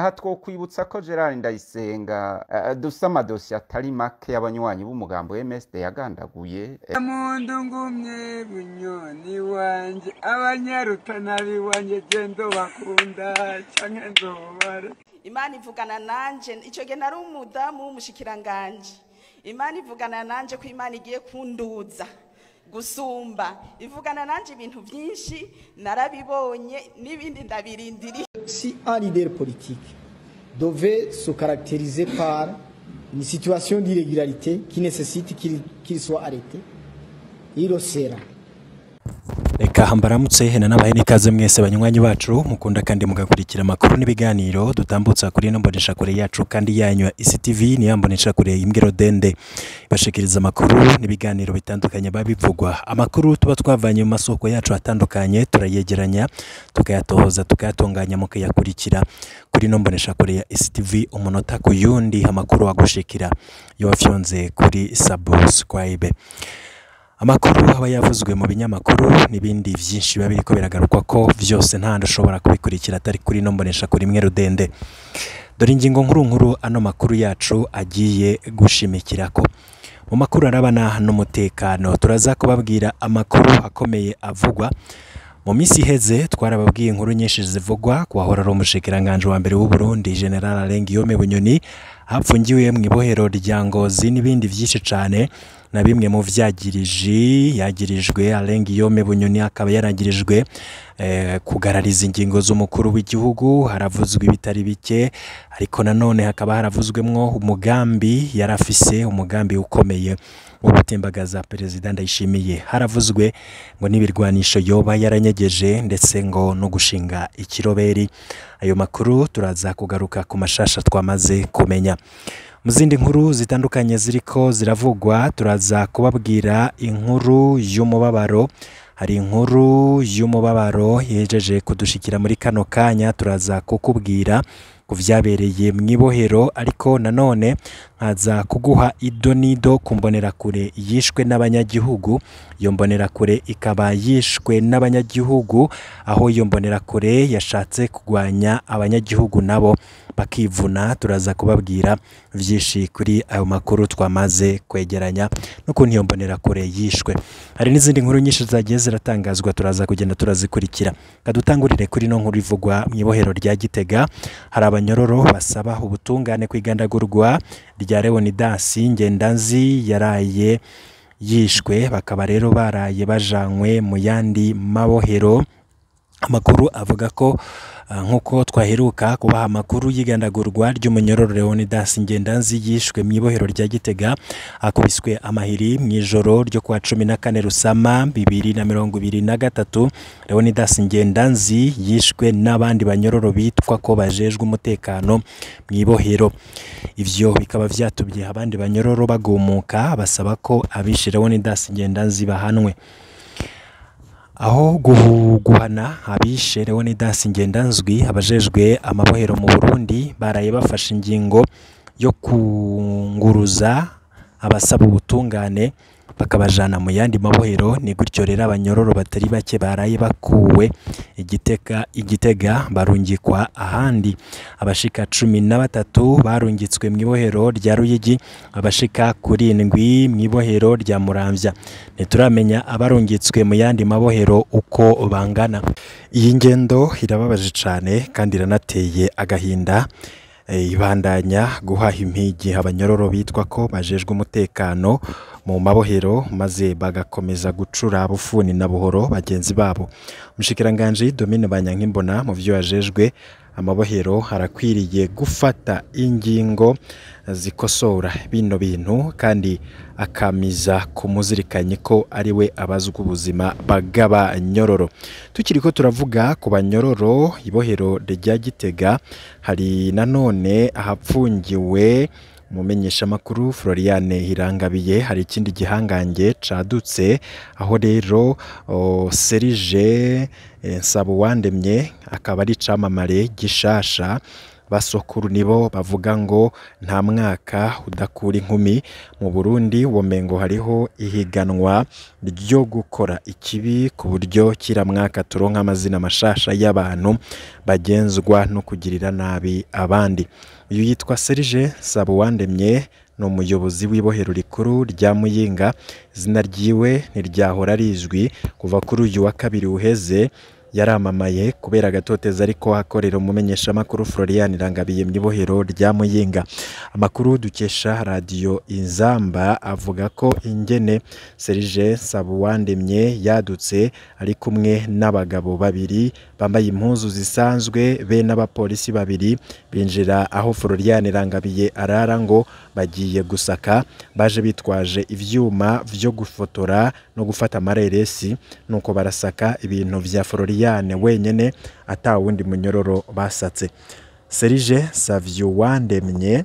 aha two kwibutsa ko gerard ndayisenga eh, eh, dufite amadosiye atari make y'abanywanyi b'umugambo msd yagandaguye eh, muntu ngumye bunyoni wanjye abanyarutana biwanjye gendo bakunda cyangwa ndobare imana ivugana nanjye icyo gihe nari umudamu w'umushikiranganje imana ivugana nanjye ko imana igiye kunduza gusumba ivugana nanjye ibintu byinshi narabibonye n'ibindi ndabirindiriye Si un leader politique devait se caractériser par une situation d'irrégularité qui nécessite qu'il soit arrêté, il le sera. reka mbaramutse hena n'abahe n'ikaze mwese banywanyi bacu mukunda kandi mugakurikira amakuru n'ibiganiro dutambutsa kuri ino mboneshakure yacu kandi yanyu ya ICTV ni ya mboneshakure y'imbwiro dende bashikiriza amakuru n'ibiganiro bitandukanye babivugwa amakuru tuba twavanye mu masoko yacu atandukanye turayegeranya tukayatohoza tukayatunganya mukayakurikira kuri ino mboneshakure ya ICTV umunota ku yundi amakuru agushikira iyo wafyonze kuri subscribe amakuru aba yavuzwe mu binyamakuru n'ibindi byinshi biba biriko biragarukwa ko vyose ntahandi ushobora kubikurikira atari kuri ino kuri imwe rudende dore ingingo nkuru nkuru ano makuru yacu agiye gushimikira ko mu makuru arabana n'umutekano turaza kubabwira amakuru akomeye avugwa mu minsi iheze twarababwiye inkuru nyinshi zivugwa ku wahora ari umushikiranganji wa mbere w'u Burundi General Alengiyome Bunyoni hapfungiwe mu ibohero rya Ngozi n'ibindi byinshi cyane na bimwe mu vyagiriji yagirijwe Alengiyome Bunyoni akaba yaragirijwe eh, kugarariza ingingo z'umukuru w'igihugu haravuzwe ibitari bike ariko nanone hakaba haravuzwemo umugambi yarafise umugambi ukomeye gutembagaza perezida ndayishimiye haravuzwe ngo n'ibirwanisho yoba yaranyegeje ndetse ngo no gushinga ikiroberi ayo makuru turaza kugaruka ku mashasha twamaze kumenya mu zindi nkuru zitandukanye ziriko ziravugwa turaza kubabwira inkuru y'umubabaro hari inkuru y'umubabaro yejeje kudushikira muri kano kanya turaza kukubwira ku byabereye mu ibohero ariko nanone nkaza kuguha ido ku mbonerakure yishwe n'abanyagihugu iyo mbonerakure ikaba yishwe n'abanyagihugu aho iyo mbonerakure yashatse kurwanya abanyagihugu nabo bakivuna turaza kubabwira byinshi kuri ayo makuru twamaze kwegeranya n'ukuntu iyo mbonerakure yishwe hari n'izindi nkuru nyinshi zagiye ziratangazwa turaza kugenda turazikurikira kadutangurire kuri no nkuru ivugwa mu ibohero rya gitega hari abanyororo basaba ubutungane ku igandagurwa rya leonidas ngendanzi yaraye yishwe bakaba rero baraye bajanywe mu yandi mabohero Amakuru avuga ko ah, nk'uko twaheruka kubaha amakuru y'igandagurwa ry'umunyororo Leonidas Ngendanzi yishwe mu ibohero rya Gitega akubiswe amahiri mu ijoro ryo kuwa cumi na kane Rusama bibiri na mirongo ibiri na gatatu Leonidas Ngendanzi yishwe n'abandi banyororo bitwa ko bajejwe umutekano mu ibohero ibyo bikaba byatumye abandi banyororo bagumuka basaba ko abishe Leonidas Ngendanzi bahanwe aho guhana abishe leonidas ngendanzwi abajejwe amabohero mu burundi baraye bafashe ingingo yo kunguruza abasaba ubutungane bakabajyana mu yandi mabohero ni gutyo rero abanyororo batari bake baraye bakuwe igitega barungikwa ahandi abashika cumi na batatu barungitswe mu ibohero rya ruyigi abashika kurindwi indwi mu ibohero rya murambya ntituramenya abarungitswe mu yandi mabohero uko bangana iyi ngendo irababaje cyane kandi iranateye agahinda Eh, ibandanya guhaha impigi abanyororo bitwa ko bajejwe umutekano mu mabohero maze bagakomeza gucura bufuni na buhoro bagenzi babo umushikiranganji domine banyankimbona mu byo yajejwe amabohero arakwiriye gufata ingingo zikosora bino bintu kandi akamiza kumuzirikanye ko ari we abazwa ubuzima bw'abanyororo tukiri ko turavuga ku banyororo ibohero rya gitega hari nanone ahapfungiwe mumenyeshamakuru floriane hirangabiye hari ikindi gihangange cadutse aho rero serije eh, nsaba uwandemye akaba ari icamamare gishasha basokuru nibo bavuga ngo nta mwaka udakura inkumi mu burundi womengo hariho ihiganwa ryo gukora ikibi ku buryo kiramwaka turonka amazina mashasha y'abantu bagenzwa no kugirira nabi abandi uyu yitwa serge sabuwandemye ni umuyobozi w'ibohero rikuru rya muyinga izina ryiwe ntiryahora rizwi kuva kuri uyu wa kabiri uheze yaramamaye kubera agatoteza ariko akorera umumenyeshamakuru florian irangabiye mu ibohero rya muyinga amakuru dukesha radiyo inzamba avuga ko ingene serije sabuwandemye yadutse ari kumwe n'abagabo babiri bambaye impuzu zisanzwe be n'abapolisi babiri binjira aho florian rangabiye arara ngo bagiye gusaka baje bitwaje ibyuma byo gufotora no gufata amareresi nuko barasaka ibintu bya florian Liliane wenyine ata wundi munyororo basatse serije savio wandemye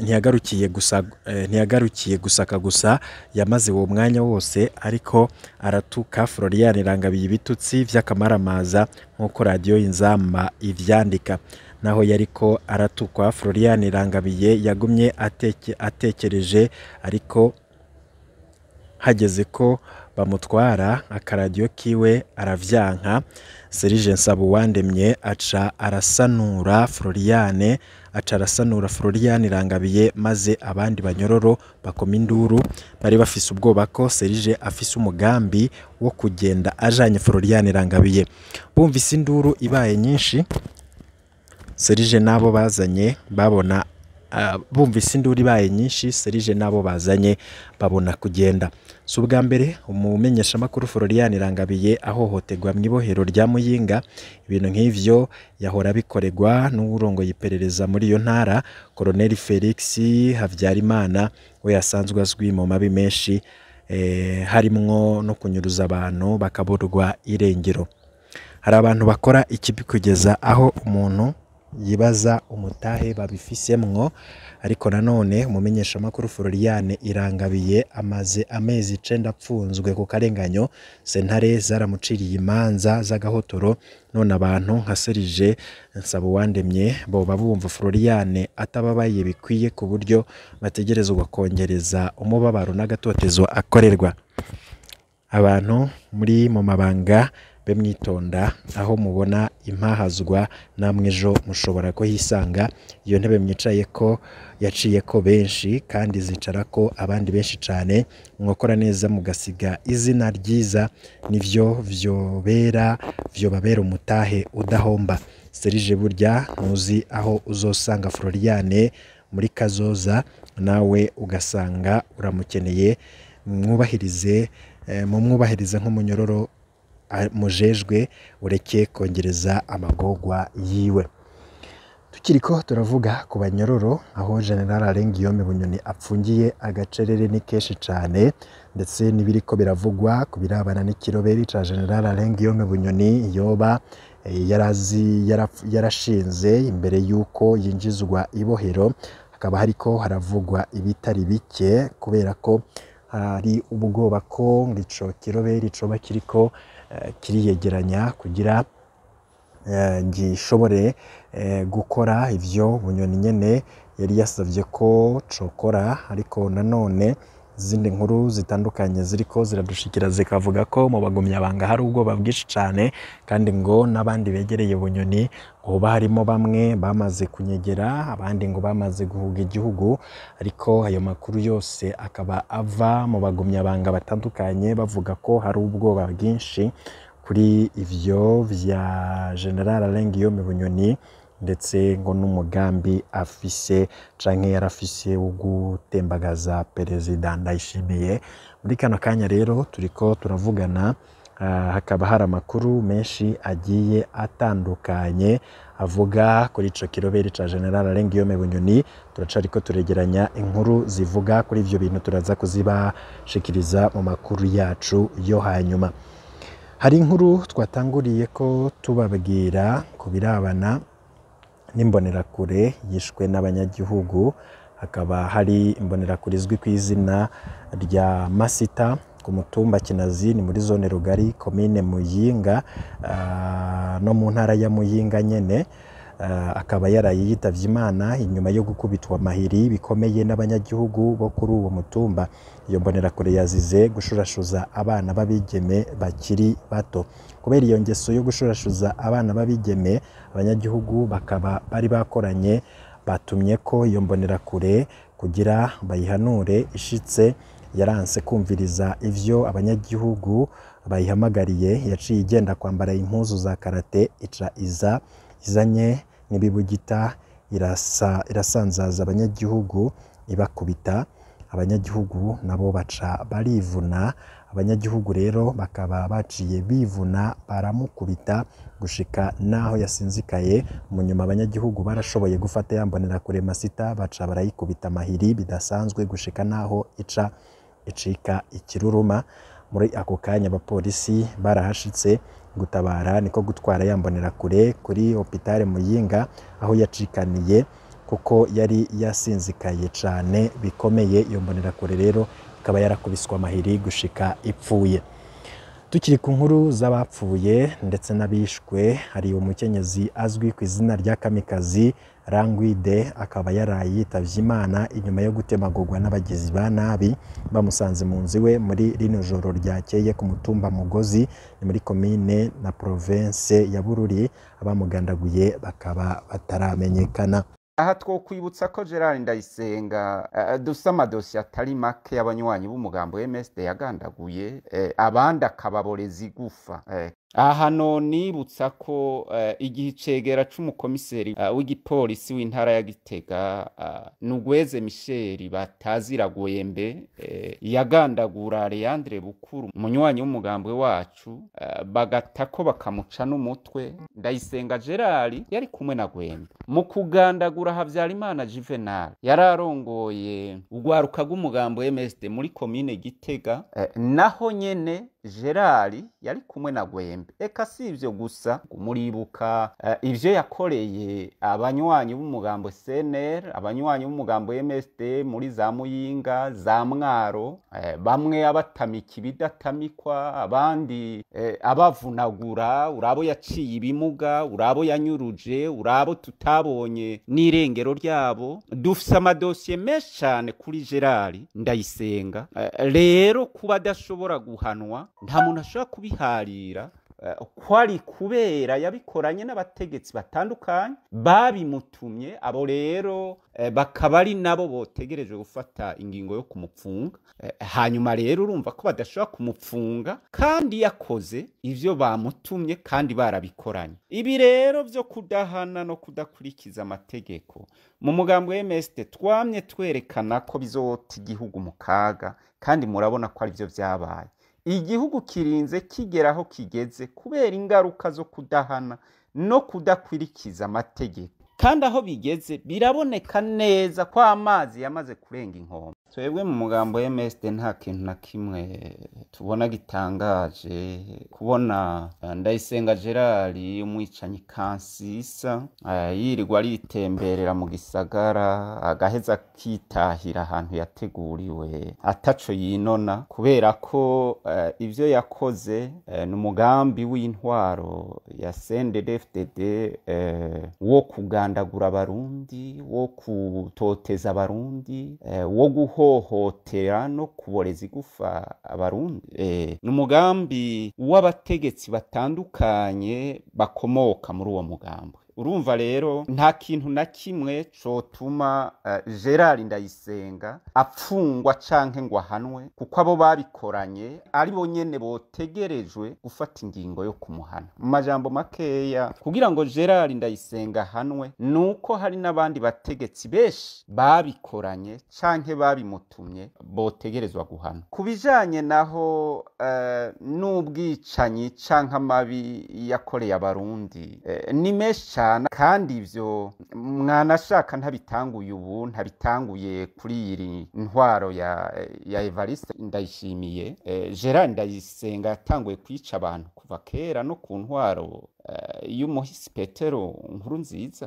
ntiyagarukiye gusa eh, ntiyagarukiye gusaka gusa yamaze uwo mwanya wose ariko aratuka Florian Rangabiye ibitutsi by'akamaramaza nk'uko radiyo y'inzamba ibyandika naho yari aratukwa Florian Rangabiye yagumye atekereje ariko hageze ko bamutwara akaradiyo kiwe aravyanka serije nsabuwandemye aca arasanura floriane aca arasanura floriane irangabiye maze abandi banyororo bakoma induru bari bafise ubwoba ko serije afise umugambi wo kugenda ajanye floriane irangabiye bumvise induru ibaye nyinshi serije n'abo bazanye babona ah, bumvise induru ibaye nyinshi serije n'abo bazanye babona kugenda si ubwa mbere umumenyeshamakuru Florian Rangabiye ahohoterwa mu ibohero rya Muyinga ibintu nk’ibyo yahora bikoregwa n'uwurongoye iperereza muri iyo ntara Colonel Felix Habyarimana we yasanzwe azwi mu mabi menshi eh, harimwo no kunyuruza abantu bakaburwa irengero hari abantu bakora ikibi kugeza aho umuntu yibaza umutahe babifisemo ariko nanone umumenyeshamakuru Floriane Irangabiye amaze amezi icenda apfunzwe ku karenganyo sentare zaramuciriye imanza z'agahotoro none abantu nka Serije nsaba uwandemye boba bumva Floriane atababaye bikwiye ku buryo bategerezwa kongereza umubabaro n'agatotezo akorerwa abantu muri mu mabanga be mwitonda aho mubona impahazwa namwe ejo mushobora kuhisanga iyo ntebe mwicaye ko yaciye ko benshi kandi zicara ko abandi benshi cyane mwakora neza mugasiga izina ryiza nibyo byobera byobabera umutahe udahomba serije burya ntuzi aho uzosanga Floriane muri kazoza nawe ugasanga uramukeneye mwubahirize mu eh, mumwubahirize nk'umunyororo mujejwe ureke kongereza amagogwa yiwe tukiriko turavuga ku banyororo aho general arenga iyome bunyoni apfungiye agacerere ni kenshi cyane ndetse n'ibiriko biravugwa ku birabana n'ikiroberi cya general arenga iyome bunyoni yoba eh, yarazi yarashinze imbere y'uko yinjizwa ibohero hakaba ko haravugwa ibitari bike kubera ko hari ubwoba ko ico kiroberi coba kiriko Eh, kiriyegeranya kugira eh, gishobore eh, gukora ibyo Bunyoni nyene yari yasabye ko cokora ariko nanone izindi nkuru zitandukanye ziri ko ziradushikira zikavuga ko mu bagumyabanga hari ubwoba bwinshi cyane kandi ngo n'abandi begereye bunyoni ngo harimo bamwe bamaze kunyegera abandi ngo bamaze guhuga igihugu ariko ayo makuru yose akaba ava mu bagumyabanga batandukanye bavuga ko hari ubwoba bwinshi kuri ibyo bya general Allen Guillaume Bunyoni ndetse ngo n'umugambi afise canke yari afise wo gutembagaza perezida ndayishimiye muri kano kanya rero turiko turavugana ah, hakaba hari amakuru menshi agiye atandukanye avuga kuri ico kirobere ca General Arengiyome Bunyoni turacariko turegeranya inkuru zivuga kuri ivyo bintu turaza kuzibashikiriza mu makuru yacu yo hanyuma hari inkuru twatanguriye ko tubabwira ku birabana n'imbonerakure yishwe n'abanyagihugu, hakaba hari imbonerakure izwi ku izina rya Masita ku mutumba Kinazi ni muri zone Rugari, komine Muyinga no mu ntara ya Muyinga nyine. Eh, akaba yarayitabye imana inyuma yo gukubitwa amahiri bikomeye n'abanyagihugu bo kuri uwo mutumba iyo mbonerakure yazize gushurashuza abana b'abigeme bakiri bato kubera iyo ngeso yo gushurashuza abana b'abigeme abanyagihugu bakaba bari bakoranye batumye ko iyo mbonerakure kugira bayihanure ishitse yaranse kumviriza ibyo abanyagihugu bayihamagariye yaciye igenda kwambara impuzu za karate ica iza izanye n'ibibugita irasanzaza abanyagihugu ibakubita, abanyagihugu nabo baca barivuna, abanyagihugu rero bakaba baciye bivuna baramukubita gushika n'aho yasinzikaye, mu nyuma abanyagihugu barashoboye gufata ya mbonerakure Masita baca barayikubita amahiri bidasanzwe gushika n'aho ica icika ikiruruma, muri ako kanya abapolisi barahashitse. gutabara niko gutwara yambonera kure kuri hopitale Muyinga aho yacikaniye kuko yari yasinzikaye cyane bikomeye iyo kure rero ikaba yarakubiswe amahiri gushika ipfuye tukiri ku nkuru z'abapfuye ndetse n'abishwe hari umukenyezi azwi ku izina rya kamikazi Languide akaba yaraye yitabye Imana inyuma yo gutemagurwa n'abagizi ba nabi bamusanze mu nzu iwe muri rino joro ryakeye ku mutumba Mugozi ni muri komine na province ya Bururi abamugandaguye bakaba bataramenyekana aha twokwibutsa ko Gerard Ndayisenga eh, dufite amadosiye atari make y'abanywanyi b'umugambo MSD yagandaguye eh, abandi akababoreza igufa eh. aha hano nibutsa ko eh, igihe icegera c'umukomiseri eh, w'igipolisi w'intara ya gitega eh, nugweze misheri batazira goyembe yagandagura leandre bukuru umunywanyi w'umugambwe wacu bagata ko bakamuca n'umutwe ndayisenga gerard yari kumwe na gwembe mu kugandagura habyarimana juvenal yari arongoye urwaruka rw'umugambwe msd muri komine gitega naho nyene gerard yari kumwe na gwembe reka si ibyo gusa kumuribuka eh, ibyo yakoreye abanywanyi b'umugambo cnr abanywanyi b'umugambo msd muri za muyinga za mwaro eh, bamwe abatamika ibidatamikwa abandi eh, abavunagura urabo yaciye ibimuga urabo yanyuruje urabo tutabonye n'irengero ryabo dufise amadosiye menshi cyane kuri gerard ndayisenga rero kuba adashobora guhanwa nta muntu ashobora kubiharira eh, kwari kubera yabikoranye n'abategetsi batandukanye babimutumye abo rero eh, bakaba ari nabo botegereje gufata ingingo yo kumupfunga eh, hanyuma rero urumva ko badashobora kumupfunga kandi yakoze ibyo bamutumye kandi barabikoranye ibi rero byo kudahana no kudakurikiza amategeko mu mugambi w'emesite twamye twerekana ko bizota igihugu mu kaga kandi murabona ko aribyo byabaye igihugu kirinze kigera aho kigeze kubera ingaruka zo kudahana no kudakurikiza amategeko kandi aho bigeze biraboneka neza ko amazi yamaze kurenga inkombe twebwe mu mugambo emeside nta kintu na kimwe eh, tubona gitangaje kubona eh, ndayisenga gerard umwicanyi kansisa eh, yirirwa aritemberera mu gisagara agaheza akitahira ahantu yateguriwe ataco yinona kubera ko ibyo yakoze ni umugambi w'intwaro ya cndfdd wo kugandagura abarundi wo kutoteza abarundi wo guha guhohotera no kuboreza igufa abarundi eh, numugambi w'abategetsi batandukanye bakomoka muri uwo mugambi urumva rero nta kintu na kimwe cyotuma eh, gerard ndayisenga apfungwa cyangwa ngo ahanwe kuko abo babikoranye ari bo nyine botegerejwe gufata ingingo yo kumuhana mu majambo makeya kugira ngo gerard ndayisenga ahanwe ni uko hari n'abandi bategetsi benshi babikoranye cyangwa babimutumye botegerezwa guhana ku bijyanye naho eh, n'ubwicanyi cyangwa amabi yakoreye abarundi eh, ni menshi cyane cyane kandi ibyo mwanashaka ntabitanguye ubu ntabitanguye kuri iyi ntwaro ya evariste ndayishimiye eh, gerard ndayisenga yatanguye kwica abantu kuva kera no ku ntwaro eh, y'umuhisi petero nkuru nziza